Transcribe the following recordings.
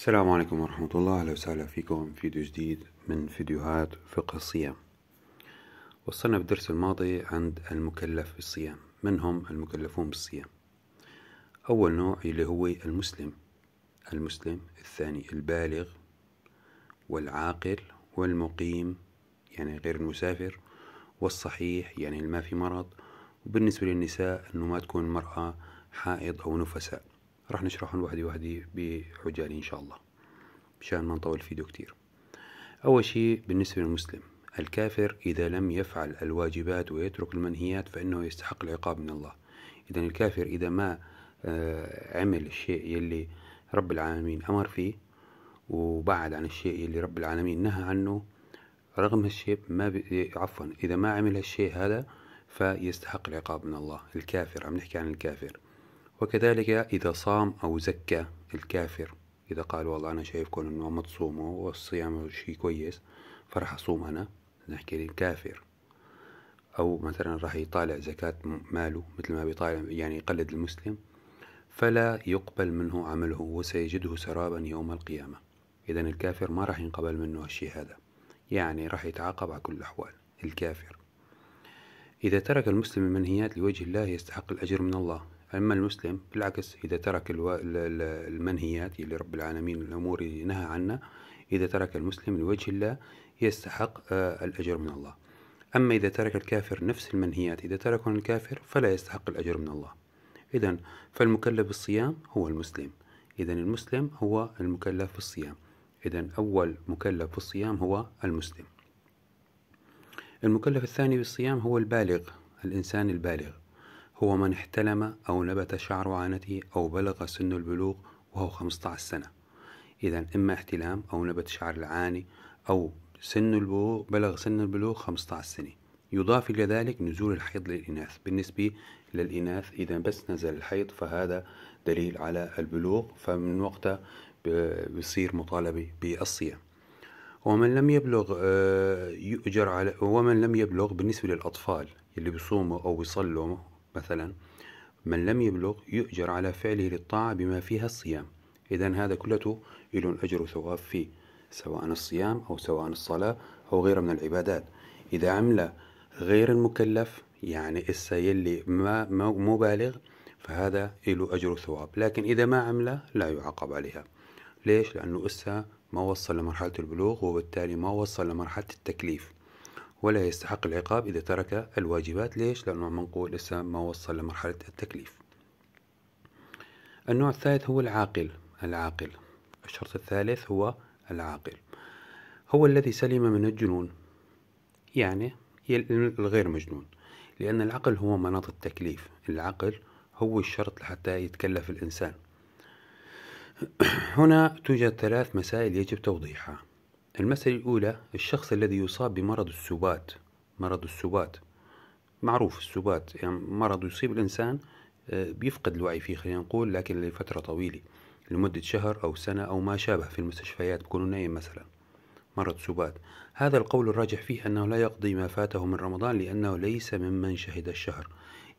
السلام عليكم ورحمة الله أهلا وسهلا فيكم فيديو جديد من فيديوهات فقه الصيام وصلنا بالدرس الماضي عند المكلف بالصيام من هم المكلفون بالصيام أول نوع اللي هو المسلم المسلم الثاني البالغ والعاقل والمقيم يعني غير المسافر والصحيح يعني ما في مرض وبالنسبة للنساء أنه ما تكون المرأة حائض أو نفساء راح نشرحهم وحدي وحدي بحجالي إن شاء الله مشان ما نطول فيديو كتير أول شيء بالنسبة للمسلم الكافر إذا لم يفعل الواجبات ويترك المنهيات فإنه يستحق العقاب من الله إذا الكافر إذا ما آه، عمل الشيء يلي رب العالمين أمر فيه وبعد عن الشيء اللي رب العالمين نهى عنه رغم هالشيء ما عفوا إذا ما عمل هالشيء هذا فيستحق العقاب من الله الكافر عم نحكي عن الكافر وكذلك إذا صام أو زكى الكافر إذا قال والله أنا شايفكم إنه ما تصوموا والصيام شيء كويس فراح أصوم أنا نحكي للكافر أو مثلا راح يطالع زكاة ماله مثل ما بيطالع يعني يقلد المسلم فلا يقبل منه عمله وسيجده سرابا يوم القيامة إذا الكافر ما راح ينقبل منه الشيء هذا يعني راح يتعاقب على كل الأحوال الكافر إذا ترك المسلم المنهيات لوجه الله يستحق الأجر من الله أما المسلم بالعكس إذا ترك الو... المنهيات اللي رب العالمين الأمور نهى عنها إذا ترك المسلم لوجه الله يستحق آه، الأجر من الله أما إذا ترك الكافر نفس المنهيات إذا ترك الكافر فلا يستحق الأجر من الله إذا فالمكلف بالصيام هو المسلم إذا المسلم هو المكلف بالصيام إذا أول مكلف بالصيام هو المسلم المكلف الثاني بالصيام هو البالغ الإنسان البالغ هو من احتلم أو نبت شعر عانته أو بلغ سن البلوغ وهو 15 سنة إذا إما احتلام أو نبت شعر العاني أو سن البلوغ بلغ سن البلوغ 15 سنة يضاف إلى ذلك نزول الحيض للإناث بالنسبة للإناث إذا بس نزل الحيض فهذا دليل على البلوغ فمن وقتها بصير مطالبة بالصيام ومن لم يبلغ آه، يؤجر على ومن لم يبلغ بالنسبة للأطفال اللي بيصوموا أو بيصلوا مثلا من لم يبلغ يؤجر على فعله للطاعة بما فيها الصيام إذا هذا كلته له أجر وثواب فيه سواء الصيام أو سواء الصلاة أو غيرها من العبادات إذا عمل غير المكلف يعني إسا يلي ما مو بالغ فهذا له أجر وثواب لكن إذا ما عمل لا يعاقب عليها ليش؟ لأنه إسا ما وصل لمرحلة البلوغ وبالتالي ما وصل لمرحلة التكليف ولا يستحق العقاب إذا ترك الواجبات ليش؟ لأنه منقول لسه ما وصل لمرحلة التكليف النوع الثالث هو العاقل العاقل الشرط الثالث هو العاقل هو الذي سلم من الجنون يعني الغير مجنون لأن العقل هو مناط التكليف العقل هو الشرط حتى يتكلف الإنسان هنا توجد ثلاث مسائل يجب توضيحها المسألة الأولى الشخص الذي يصاب بمرض السبات مرض السبات معروف السبات يعني مرض يصيب الإنسان آه، بيفقد الوعي فيه خلينا نقول لكن لفترة طويلة لمدة شهر أو سنة أو ما شابه في المستشفيات بكونوا نايم مثلا مرض سبات هذا القول الراجح فيه أنه لا يقضي ما فاته من رمضان لأنه ليس ممن شهد الشهر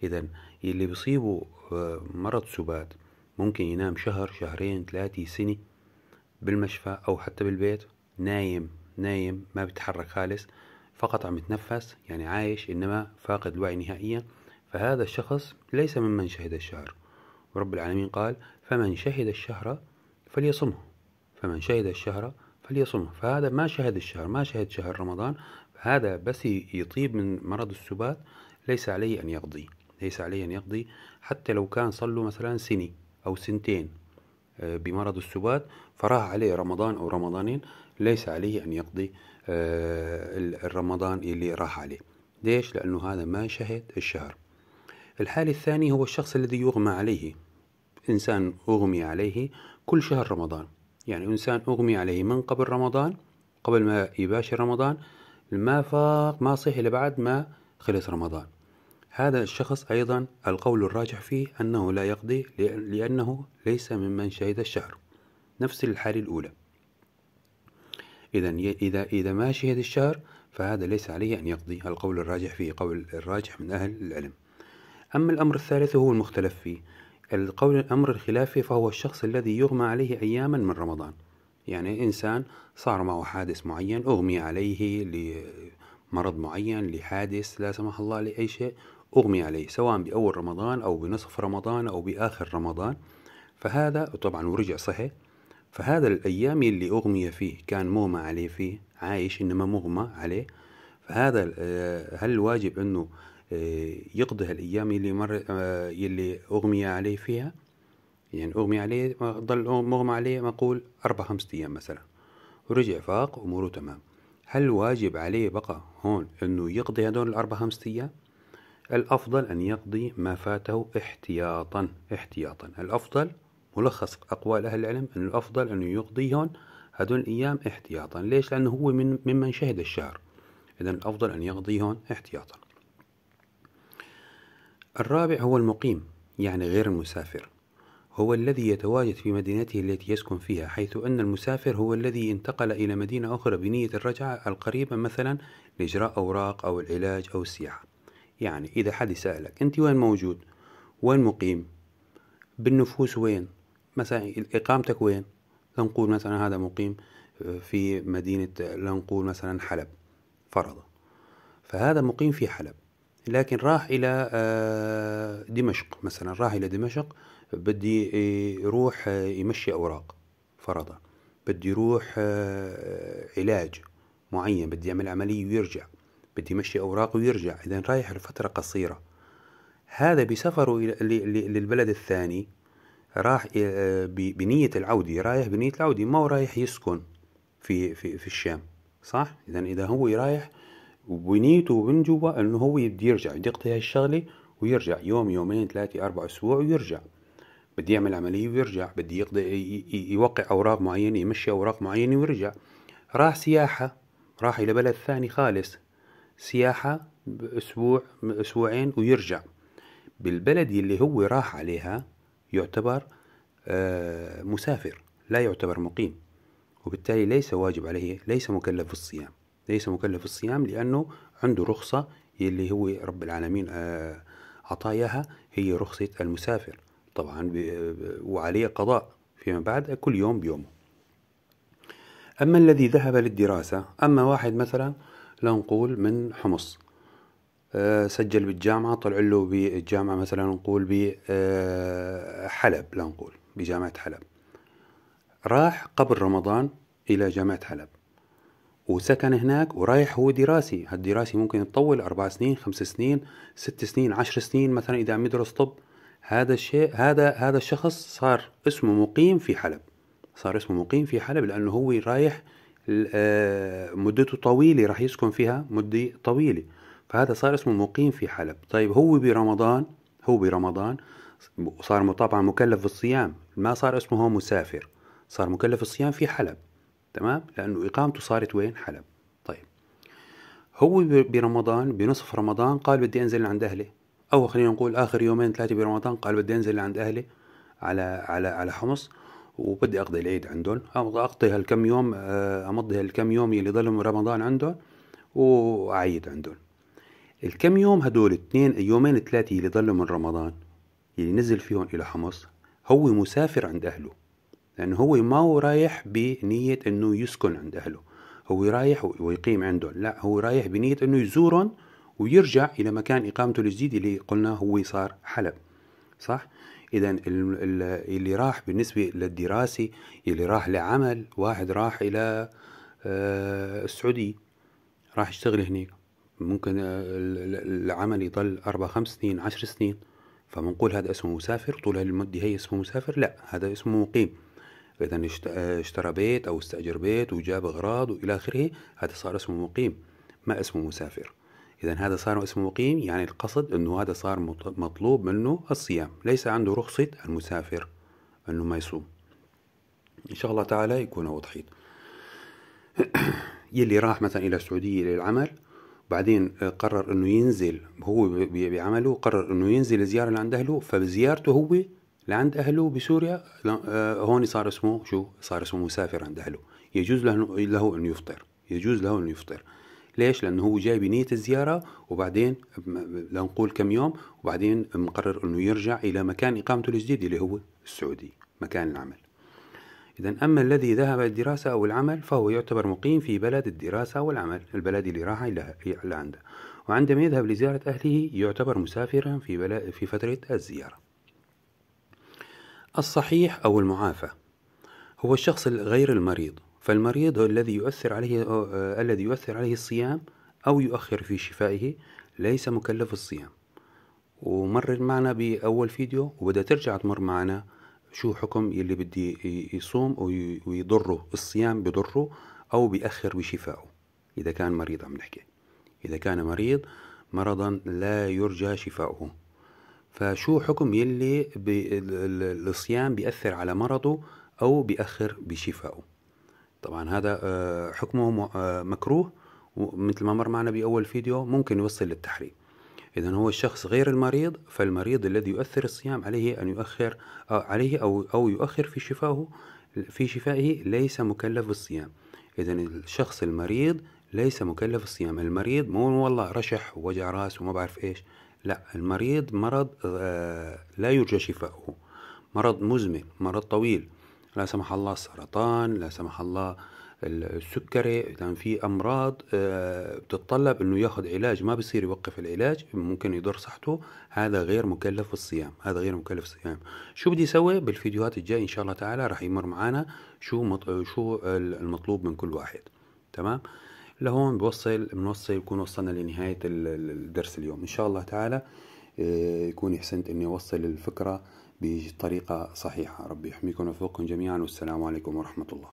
إذا اللي بيصيبه آه، مرض سبات ممكن ينام شهر شهرين ثلاثة سنة بالمشفى أو حتى بالبيت نايم نايم ما بيتحرك خالص فقط عم يتنفس يعني عايش إنما فاقد الوعي نهائيا فهذا الشخص ليس ممن شهد الشهر ورب العالمين قال فمن شهد الشهر فليصمه فمن شهد الشهر فليصمه فهذا ما شهد الشهر ما شهد شهر رمضان هذا بس يطيب من مرض السبات ليس عليه أن يقضي ليس عليه أن يقضي حتى لو كان صلوا مثلا سنة أو سنتين بمرض السبات فراح عليه رمضان أو رمضانين ليس عليه أن يقضي آه، الرمضان اللي راح عليه ليش؟ لأنه هذا ما شهد الشهر الحال الثاني هو الشخص الذي يغمى عليه إنسان أغمي عليه كل شهر رمضان يعني إنسان أغمي عليه من قبل رمضان قبل ما يباشر رمضان ما فاق ما صحي لبعد ما خلص رمضان هذا الشخص أيضا القول الراجح فيه أنه لا يقضي لأنه ليس ممن شهد الشهر نفس الحالة الأولى إذا إذا إذا ما شهد الشهر فهذا ليس عليه أن يقضي القول الراجح فيه قول الراجح من أهل العلم أما الأمر الثالث هو المختلف فيه القول الأمر الخلافي فهو الشخص الذي يغمى عليه أياما من رمضان يعني إنسان صار معه حادث معين أغمي عليه لمرض معين لحادث لا سمح الله لأي شيء أغمي عليه سواء بأول رمضان أو بنصف رمضان أو بآخر رمضان فهذا طبعا ورجع صحي فهذا الأيام اللي أغمي فيه كان مغمى عليه فيه عايش إنما مغمى عليه فهذا آه، هل الواجب إنه آه، يقضي هالأيام اللي مر آه، اللي أغمي عليه فيها يعني أغمي عليه ضل مغمى عليه مقول أربع خمسة أيام مثلا ورجع فاق أموره تمام هل واجب عليه بقى هون إنه يقضي هدول الأربع خمسة أيام الأفضل أن يقضي ما فاته احتياطا احتياطا الأفضل ملخص أقوال أهل العلم أن الأفضل أنه يقضيهم هذول الأيام احتياطا ليش لأنه هو من ممن شهد الشهر إذا الأفضل أن يقضيهم احتياطا الرابع هو المقيم يعني غير المسافر هو الذي يتواجد في مدينته التي يسكن فيها حيث أن المسافر هو الذي انتقل إلى مدينة أخرى بنية الرجعة القريبة مثلا لإجراء أوراق أو العلاج أو السياحة يعني إذا حد يسألك أنت وين موجود وين مقيم بالنفوس وين مثلا إقامتك وين لنقول مثلا هذا مقيم آه، في مدينة آه، لنقول مثلا حلب فرضا فهذا مقيم في حلب لكن راح إلى آه، دمشق مثلا راح إلى دمشق بدي يروح يمشي أوراق فرضا بدي يروح علاج معين بدي يعمل عملية ويرجع بده يمشي أوراقه ويرجع إذا رايح لفترة قصيرة هذا بسفره للبلد الثاني راح آه، بنية العودة رايح بنية العودة ما هو رايح يسكن في في في الشام صح إذا إذا هو رايح بنيته من جوا إنه هو بده يرجع بده يقضي هاي الشغلة ويرجع يوم يومين ثلاثة أربع أسبوع ويرجع بدي يعمل عملية ويرجع بدي يقضي يوقع أوراق معينة يمشي أوراق معينة ويرجع راح سياحة راح إلى بلد ثاني خالص سياحة بأسبوع أسبوعين ويرجع بالبلد اللي هو راح عليها يعتبر آه، مسافر لا يعتبر مقيم وبالتالي ليس واجب عليه ليس مكلف بالصيام ليس مكلف بالصيام لأنه عنده رخصة اللي هو رب العالمين آه، عطاياها هي رخصة المسافر طبعا وعليه قضاء فيما بعد كل يوم بيومه أما الذي ذهب للدراسة أما واحد مثلا لنقول من حمص آه، سجل بالجامعة طلع له بالجامعة مثلا نقول بحلب آه، لنقول بجامعة حلب راح قبل رمضان إلى جامعة حلب وسكن هناك ورايح هو دراسي هالدراسي ممكن تطول أربع سنين خمس سنين ست سنين عشر سنين مثلا إذا عم يدرس طب هذا الشيء هذا هذا الشخص صار اسمه مقيم في حلب صار اسمه مقيم في حلب لأنه هو رايح آه، مدته طويلة راح يسكن فيها مدة طويلة فهذا صار اسمه مقيم في حلب طيب هو برمضان هو برمضان صار طبعا مكلف بالصيام ما صار اسمه هو مسافر صار مكلف الصيام في حلب تمام لأنه إقامته صارت وين حلب طيب هو برمضان بنصف رمضان قال بدي أنزل عند أهلي أو خلينا نقول آخر يومين ثلاثة برمضان قال بدي أنزل عند أهلي على على على حمص وبدي اقضي العيد عندهم اقضي هالكم يوم آه، امضي هالكم يوم اللي ضلهم رمضان عندهم واعيد عندهم الكم يوم هدول اثنين يومين ثلاثه اللي ضلوا من رمضان اللي نزل فيهم الى حمص هو مسافر عند اهله لانه هو ما هو رايح بنيه انه يسكن عند اهله هو رايح ويقيم عندهم لا هو رايح بنيه انه يزورهم ويرجع الى مكان اقامته الجديد اللي قلنا هو صار حلب صح اذا اللي راح بالنسبه للدراسه اللي راح لعمل واحد راح الى آه، السعوديه راح يشتغل هناك ممكن آه، العمل يضل اربع خمس سنين عشر سنين فمنقول هذا اسمه مسافر طول هالمده هي اسمه مسافر لا هذا اسمه مقيم اذا آه، اشترى بيت او استاجر بيت وجاب اغراض والى اخره هذا صار اسمه مقيم ما اسمه مسافر إذا هذا صار اسمه مقيم يعني القصد أنه هذا صار مطلوب منه الصيام ليس عنده رخصة المسافر أنه ما يصوم إن شاء الله تعالى يكون وضحيت يلي راح مثلا إلى السعودية للعمل بعدين قرر أنه ينزل هو بعمله قرر أنه ينزل زيارة لعند أهله فبزيارته هو لعند أهله بسوريا آه، هون صار اسمه شو صار اسمه مسافر عند أهله يجوز له, له أن يفطر يجوز له أن يفطر ليش لانه هو جاي بنيه الزياره وبعدين لنقول كم يوم وبعدين مقرر انه يرجع الى مكان اقامته الجديد اللي هو السعوديه مكان العمل إذا أما الذي ذهب للدراسة أو العمل فهو يعتبر مقيم في بلد الدراسة والعمل البلد اللي راح إلى عنده وعندما يذهب لزيارة أهله يعتبر مسافرا في, بلد في فترة الزيارة الصحيح أو المعافى هو الشخص غير المريض فالمريض الذي يؤثر عليه آه الذي يؤثر عليه الصيام أو يؤخر في شفائه ليس مكلف الصيام ومرر معنا بأول فيديو وبدها ترجع تمر معنا شو حكم يلي بدي يصوم ويضره الصيام بضره أو بيأخر بشفائه إذا كان مريض عم نحكي إذا كان مريض مرضا لا يرجى شفاؤه فشو حكم يلي الصيام بيأثر على مرضه أو بيأخر بشفائه طبعا هذا آه، حكمه آه، مكروه ومثل ما مر معنا بأول فيديو ممكن يوصل للتحريم إذا هو الشخص غير المريض فالمريض الذي يؤثر الصيام عليه أن يؤخر آه، عليه أو أو يؤخر في شفائه في شفائه ليس مكلف بالصيام إذا الشخص المريض ليس مكلف الصيام المريض مو والله رشح ووجع راس وما بعرف إيش لا المريض مرض لا يرجى شفاؤه مرض مزمن مرض طويل لا سمح الله السرطان لا سمح الله السكري اذا في امراض آه، بتتطلب انه ياخذ علاج ما بصير يوقف العلاج ممكن يضر صحته هذا غير مكلف بالصيام هذا غير مكلف بالصيام شو بدي اسوي بالفيديوهات الجايه ان شاء الله تعالى راح يمر معنا شو مط... شو المطلوب من كل واحد تمام لهون بوصل بنوصل يكون وصلنا لنهايه الدرس اليوم ان شاء الله تعالى آه، يكون حسنت اني اوصل الفكره بطريقة صحيحة ربي يحميكم ويوفقكم جميعا والسلام عليكم ورحمة الله